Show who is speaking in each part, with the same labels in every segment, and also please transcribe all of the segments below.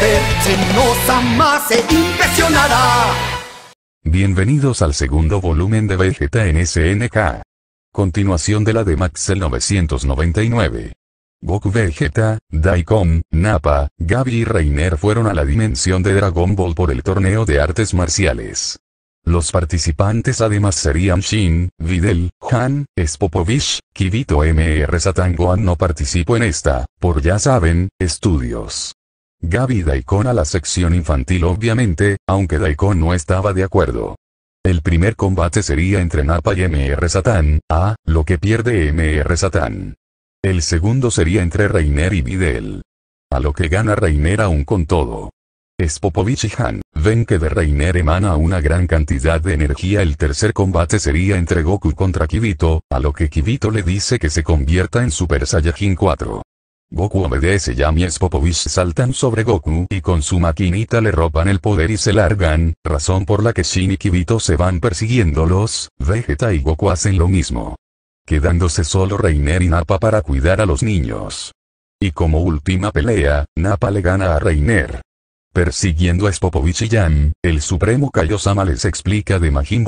Speaker 1: E impresionará. Bienvenidos al segundo volumen de Vegeta en SNK. Continuación de la de Maxel 999. Goku Vegeta, Daikon, Nappa, Gabi y Reiner fueron a la dimensión de Dragon Ball por el torneo de artes marciales. Los participantes además serían Shin, Videl, Han, Spopovich, Kibito MR Gohan no participó en esta, por ya saben, estudios. Gaby Daikon a la sección infantil obviamente, aunque Daikon no estaba de acuerdo. El primer combate sería entre Napa y MR Satan, a lo que pierde MR Satan. El segundo sería entre Reiner y Videl. A lo que gana Reiner aún con todo. Spopovich y Han, ven que de Reiner emana una gran cantidad de energía. El tercer combate sería entre Goku contra Kibito, a lo que Kibito le dice que se convierta en Super Saiyajin 4. Goku obedece y Spopovich saltan sobre Goku y con su maquinita le roban el poder y se largan, razón por la que Shin y Kibito se van persiguiéndolos, Vegeta y Goku hacen lo mismo. Quedándose solo Reiner y Nappa para cuidar a los niños. Y como última pelea, Nappa le gana a Reiner. Persiguiendo a Spopovich y Yam, el supremo Kaiosama les explica de Majin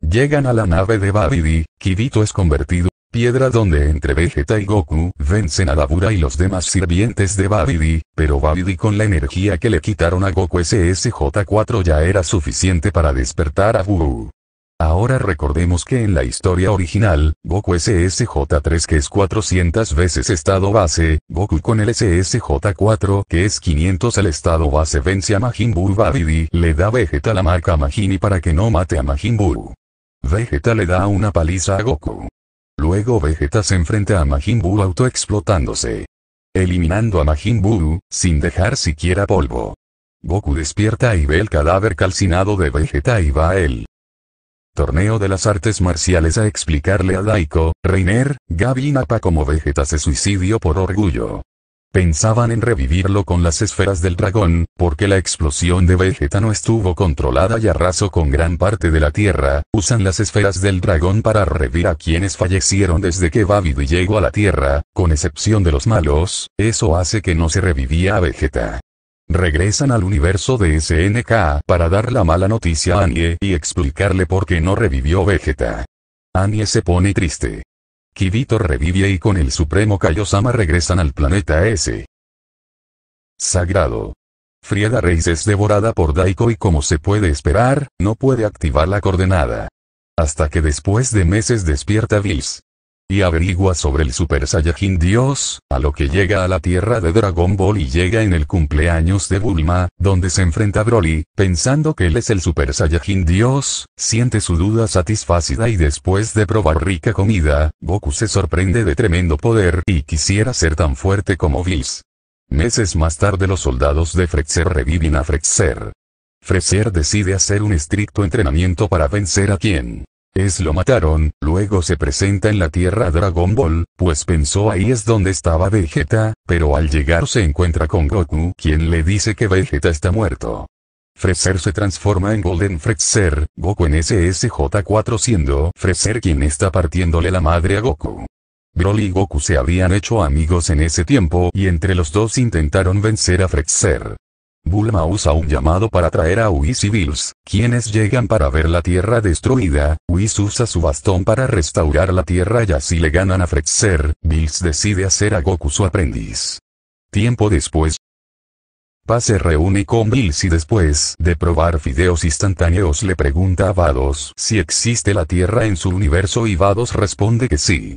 Speaker 1: Llegan a la nave de Babidi, Kibito es convertido Piedra donde entre Vegeta y Goku vencen a Dabura y los demás sirvientes de Babidi, pero Babidi con la energía que le quitaron a Goku SSJ4 ya era suficiente para despertar a Buu. Ahora recordemos que en la historia original, Goku SSJ3 que es 400 veces estado base, Goku con el SSJ4 que es 500 el estado base vence a Majin Buu Babidi le da Vegeta la marca a Majini para que no mate a Majin Buu. Vegeta le da una paliza a Goku. Luego Vegeta se enfrenta a Majin Buu autoexplotándose. Eliminando a Majin Buu, sin dejar siquiera polvo. Goku despierta y ve el cadáver calcinado de Vegeta y va a él. Torneo de las artes marciales a explicarle a Daiko, Reiner, Gabi y Nappa como Vegeta se suicidió por orgullo. Pensaban en revivirlo con las esferas del dragón, porque la explosión de Vegeta no estuvo controlada y arrasó con gran parte de la Tierra, usan las esferas del dragón para revivir a quienes fallecieron desde que Babidi llegó a la Tierra, con excepción de los malos, eso hace que no se revivía a Vegeta. Regresan al universo de SNK para dar la mala noticia a Anie y explicarle por qué no revivió Vegeta. Annie se pone triste. Kibito revive y con el supremo Kaiosama regresan al planeta S. Sagrado. Frieda Reis es devorada por Daiko y como se puede esperar, no puede activar la coordenada. Hasta que después de meses despierta Bills y averigua sobre el Super Saiyajin Dios, a lo que llega a la tierra de Dragon Ball y llega en el cumpleaños de Bulma, donde se enfrenta a Broly, pensando que él es el Super Saiyajin Dios, siente su duda satisfacida y después de probar rica comida, Goku se sorprende de tremendo poder y quisiera ser tan fuerte como Bills. Meses más tarde los soldados de Frexer reviven a Frexer. Frexer decide hacer un estricto entrenamiento para vencer a quien es lo mataron, luego se presenta en la Tierra Dragon Ball, pues pensó ahí es donde estaba Vegeta, pero al llegar se encuentra con Goku quien le dice que Vegeta está muerto. Freser se transforma en Golden Freezer, Goku en SSJ4 siendo Freser quien está partiéndole la madre a Goku. Broly y Goku se habían hecho amigos en ese tiempo y entre los dos intentaron vencer a Freezer. Bulma usa un llamado para traer a Whis y Bills, quienes llegan para ver la tierra destruida, Whis usa su bastón para restaurar la tierra y así le ganan a Frexer, Bills decide hacer a Goku su aprendiz. Tiempo después, Paz se reúne con Bills y después de probar fideos instantáneos le pregunta a Vados si existe la Tierra en su universo y Vados responde que sí.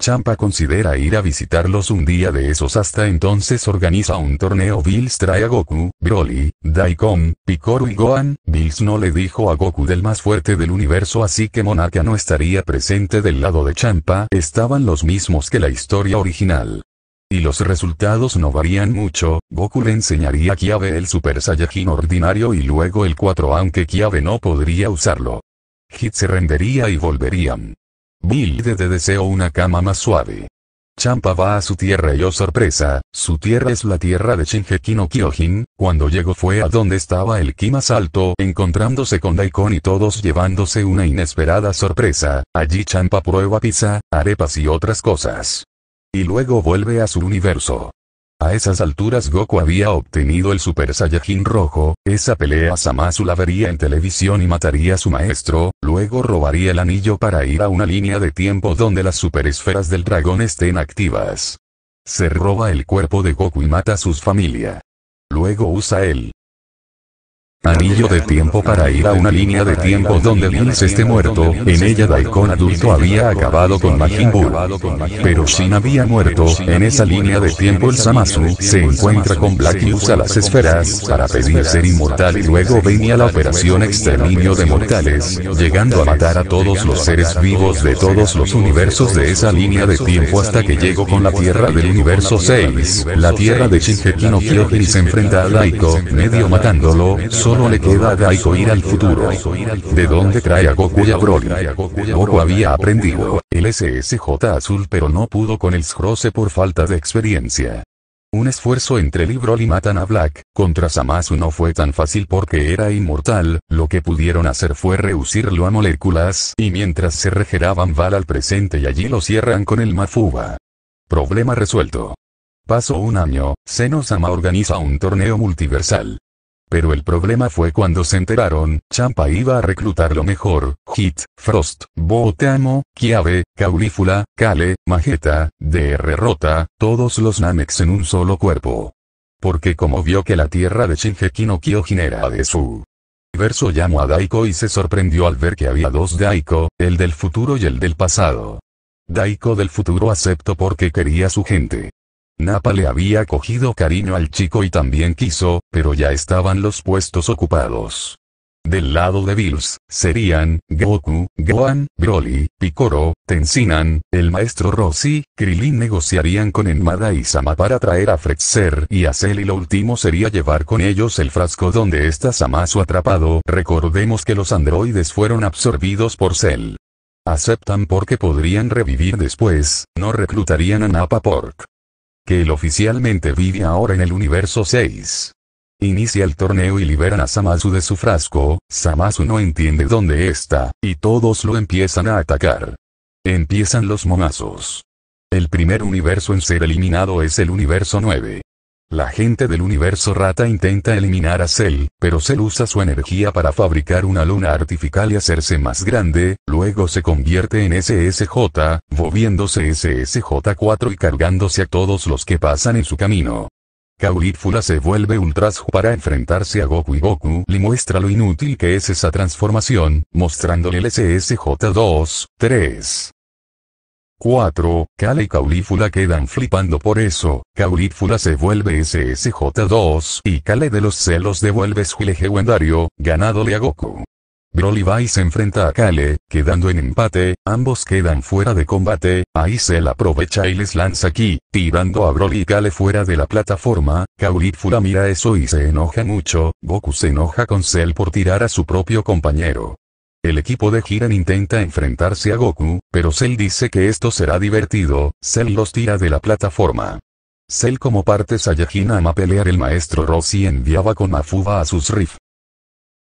Speaker 1: Champa considera ir a visitarlos un día de esos hasta entonces organiza un torneo Bills trae a Goku, Broly, Daikon, Pikoru y Gohan, Bills no le dijo a Goku del más fuerte del universo así que Monaka no estaría presente del lado de Champa estaban los mismos que la historia original. Y los resultados no varían mucho, Goku le enseñaría a Kiave el Super Saiyajin ordinario y luego el 4 aunque Kiave no podría usarlo. Hit se rendería y volverían. Bill de deseo una cama más suave. Champa va a su tierra y oh sorpresa, su tierra es la tierra de Shinjeki no Kyojin, cuando llegó fue a donde estaba el más Alto, encontrándose con Daikon y todos llevándose una inesperada sorpresa, allí Champa prueba pizza, arepas y otras cosas. Y luego vuelve a su universo. A esas alturas Goku había obtenido el Super Saiyajin rojo, esa pelea Zamasu la vería en televisión y mataría a su maestro, luego robaría el anillo para ir a una línea de tiempo donde las super esferas del dragón estén activas. Se roba el cuerpo de Goku y mata a sus familia. Luego usa él. Anillo de tiempo para ir a una línea de tiempo donde Vince esté muerto, en ella Daikon adulto había acabado con Majin Buu. Pero Shin había muerto, en esa línea de tiempo el Samasu se encuentra con Black y usa las esferas para pedir ser inmortal y luego venía la operación exterminio de mortales, llegando a matar a todos los seres vivos de todos los universos de esa línea de tiempo hasta que llegó con la Tierra del universo 6, la Tierra de Shinjeki no Kyojin y se enfrenta a Daiko, medio matándolo, Solo le queda a ir al futuro. ¿De dónde trae a Goku y a Broly? Goku había aprendido el SSJ azul pero no pudo con el Scroce por falta de experiencia. Un esfuerzo entre Libroli y matan a Black, contra Samasu no fue tan fácil porque era inmortal, lo que pudieron hacer fue reducirlo a moléculas, y mientras se regeneraban, Val al presente y allí lo cierran con el Mafuba. Problema resuelto. Pasó un año, Senosama sama organiza un torneo multiversal. Pero el problema fue cuando se enteraron, Champa iba a reclutar lo mejor, Hit, Frost, Botamo, Kiave, Caulífula, Kale, Majeta, DR Rota, todos los Namex en un solo cuerpo. Porque como vio que la tierra de Shinje no Kyojin era de su verso llamó a Daiko y se sorprendió al ver que había dos Daiko, el del futuro y el del pasado. Daiko del futuro aceptó porque quería su gente. Napa le había cogido cariño al chico y también quiso, pero ya estaban los puestos ocupados. Del lado de Bills, serían, Goku, Gohan, Broly, Picoro, Tenzinan, el maestro Rossi, Krillin negociarían con Enmada y Sama para traer a Fretzer y a Cell y lo último sería llevar con ellos el frasco donde está su atrapado. Recordemos que los androides fueron absorbidos por Cell. Aceptan porque podrían revivir después, no reclutarían a Napa Pork que él oficialmente vive ahora en el universo 6. Inicia el torneo y liberan a Samasu de su frasco, Samasu no entiende dónde está, y todos lo empiezan a atacar. Empiezan los monazos. El primer universo en ser eliminado es el universo 9. La gente del universo rata intenta eliminar a Cell, pero Cell usa su energía para fabricar una luna artificial y hacerse más grande, luego se convierte en SSJ, volviéndose SSJ4 y cargándose a todos los que pasan en su camino. Caulifula se vuelve ultraso para enfrentarse a Goku y Goku le muestra lo inútil que es esa transformación, mostrándole el SSJ 2, 3. 4. Kale y Caulífula quedan flipando por eso, Kaulifula se vuelve SSJ2 y Kale de los celos devuelve su legendario, ganándole a Goku. Broly y se enfrenta a Kale, quedando en empate, ambos quedan fuera de combate, ahí Cell aprovecha y les lanza aquí, tirando a Broly y Kale fuera de la plataforma, Kaulifula mira eso y se enoja mucho, Goku se enoja con Cell por tirar a su propio compañero. El equipo de Jiren intenta enfrentarse a Goku, pero Cell dice que esto será divertido, Cell los tira de la plataforma. Cell como parte Saiyajin ama pelear el maestro Rossi enviaba con Mafuba a sus Riff.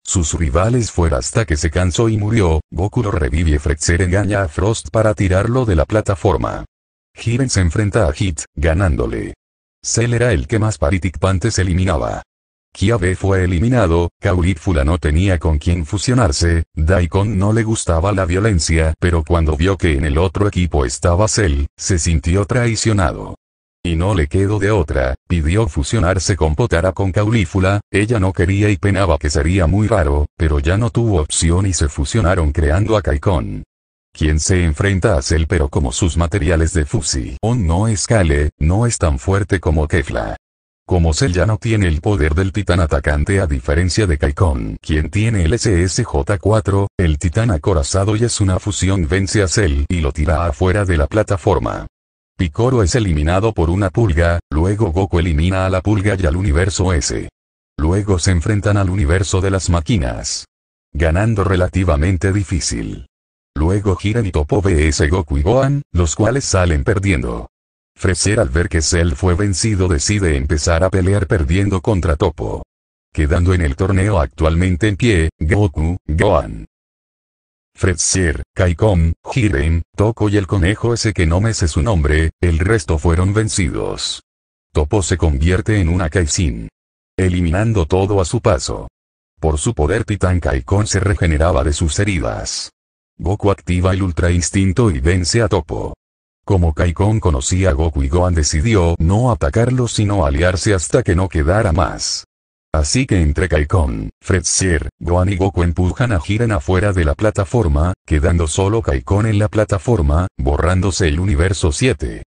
Speaker 1: Sus rivales fuera hasta que se cansó y murió, Goku lo revive Frexer engaña a Frost para tirarlo de la plataforma. Jiren se enfrenta a Hit, ganándole. Cell era el que más Pantes eliminaba. Kiabe fue eliminado, Caulífula no tenía con quien fusionarse, Daikon no le gustaba la violencia pero cuando vio que en el otro equipo estaba Cell, se sintió traicionado. Y no le quedó de otra, pidió fusionarse con Potara con Caulífula, ella no quería y penaba que sería muy raro, pero ya no tuvo opción y se fusionaron creando a Kaikon quien se enfrenta a Cell pero como sus materiales de fusión no escale, no es tan fuerte como Kefla. Como Cell ya no tiene el poder del titán atacante a diferencia de Kaikon, quien tiene el SSJ-4, el titán acorazado y es una fusión vence a Cell y lo tira afuera de la plataforma. Picoro es eliminado por una pulga, luego Goku elimina a la pulga y al universo S. Luego se enfrentan al universo de las máquinas. Ganando relativamente difícil. Luego giran y Topo vs Goku y Gohan, los cuales salen perdiendo. Freser al ver que Cell fue vencido decide empezar a pelear perdiendo contra Topo. Quedando en el torneo actualmente en pie, Goku, Gohan. kai Kaikom, Jiren, Toko y el conejo ese que no me sé su nombre, el resto fueron vencidos. Topo se convierte en una Kaisin. Eliminando todo a su paso. Por su poder Titán Kaikon se regeneraba de sus heridas. Goku activa el Ultra Instinto y vence a Topo. Como Kaikon conocía a Goku y Gohan decidió no atacarlo sino aliarse hasta que no quedara más. Así que entre Kaikon, Seer, Gohan y Goku empujan a Jiren afuera de la plataforma, quedando solo Kaikon en la plataforma, borrándose el universo 7.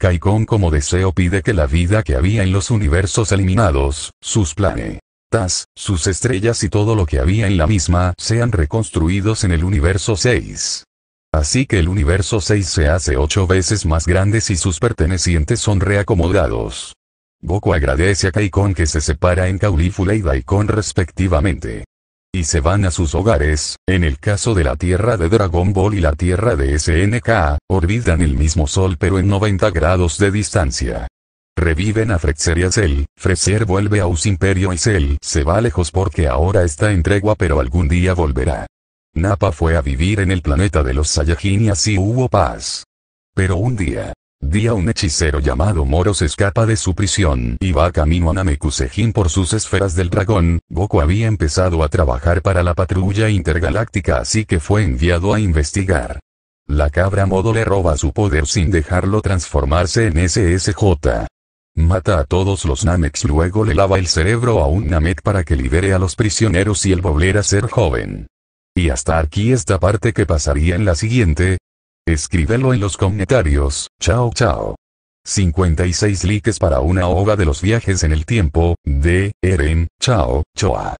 Speaker 1: Kaikon como deseo pide que la vida que había en los universos eliminados, sus planetas, sus estrellas y todo lo que había en la misma sean reconstruidos en el universo 6. Así que el universo 6 se hace 8 veces más grande si sus pertenecientes son reacomodados. Goku agradece a Kaikon que se separa en Caulifula y Daikon respectivamente. Y se van a sus hogares, en el caso de la Tierra de Dragon Ball y la Tierra de SNK, orbitan el mismo Sol pero en 90 grados de distancia. Reviven a Frexer y a Cell, Frexer vuelve a Us Imperio y Cell se va lejos porque ahora está en tregua pero algún día volverá. Napa fue a vivir en el planeta de los Saiyajin y así hubo paz. Pero un día, día un hechicero llamado Moros escapa de su prisión y va camino a Namekusejin por sus esferas del dragón, Goku había empezado a trabajar para la patrulla intergaláctica así que fue enviado a investigar. La cabra modo le roba su poder sin dejarlo transformarse en SSJ. Mata a todos los Nameks luego le lava el cerebro a un Namek para que libere a los prisioneros y el volver a ser joven. Y hasta aquí esta parte que pasaría en la siguiente. Escríbelo en los comentarios, chao chao. 56 likes para una ova de los viajes en el tiempo, de, Eren, chao, choa.